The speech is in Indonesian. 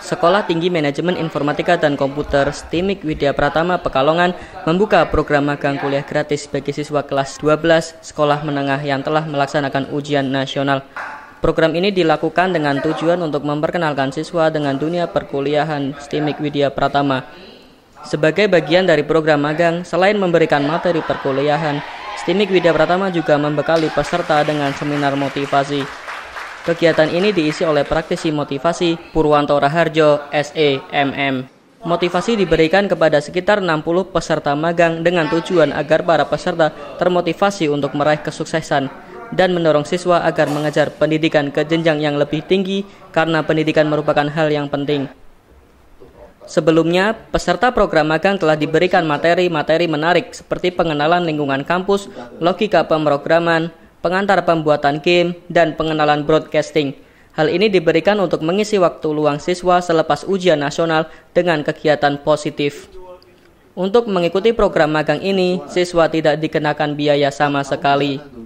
Sekolah Tinggi Manajemen Informatika dan Komputer STIMIK Widya Pratama Pekalongan membuka program magang kuliah gratis bagi siswa kelas 12 sekolah menengah yang telah melaksanakan ujian nasional. Program ini dilakukan dengan tujuan untuk memperkenalkan siswa dengan dunia perkuliahan STIMIK Widya Pratama. Sebagai bagian dari program magang, selain memberikan materi perkuliahan, STIMIK Widya Pratama juga membekali peserta dengan seminar motivasi. Kegiatan ini diisi oleh praktisi motivasi Purwanto Raharjo, SE, MM. Motivasi diberikan kepada sekitar 60 peserta magang dengan tujuan agar para peserta termotivasi untuk meraih kesuksesan dan mendorong siswa agar mengejar pendidikan ke jenjang yang lebih tinggi karena pendidikan merupakan hal yang penting. Sebelumnya, peserta program magang telah diberikan materi-materi menarik seperti pengenalan lingkungan kampus, logika pemrograman, pengantar pembuatan game, dan pengenalan broadcasting. Hal ini diberikan untuk mengisi waktu luang siswa selepas ujian nasional dengan kegiatan positif. Untuk mengikuti program magang ini, siswa tidak dikenakan biaya sama sekali.